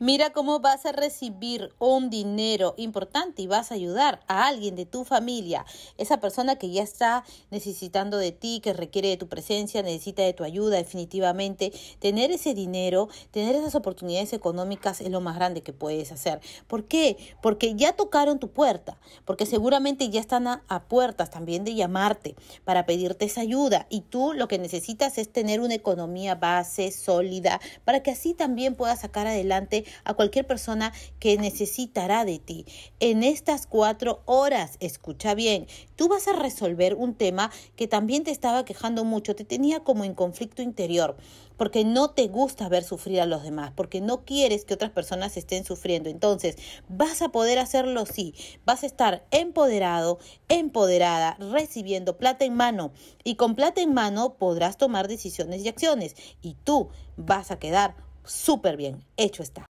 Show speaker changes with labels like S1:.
S1: Mira cómo vas a recibir un dinero importante y vas a ayudar a alguien de tu familia, esa persona que ya está necesitando de ti, que requiere de tu presencia, necesita de tu ayuda definitivamente. Tener ese dinero, tener esas oportunidades económicas es lo más grande que puedes hacer. ¿Por qué? Porque ya tocaron tu puerta, porque seguramente ya están a, puertas también de llamarte para pedirte esa ayuda y tú lo que necesitas es tener una economía base sólida para que así también puedas sacar adelante a cualquier persona que necesitará de ti. En estas cuatro horas, escucha bien, tú vas a resolver un tema que también te estaba quejando mucho, te tenía como en conflicto interior porque no te gusta ver sufrir a los demás, porque no quieres que otras personas estén sufriendo. Entonces, vas a poder hacerlo sí, vas a estar empoderado, empoderada, recibiendo plata en mano y con plata en mano podrás tomar decisiones y acciones y tú vas a quedar súper bien. Hecho está.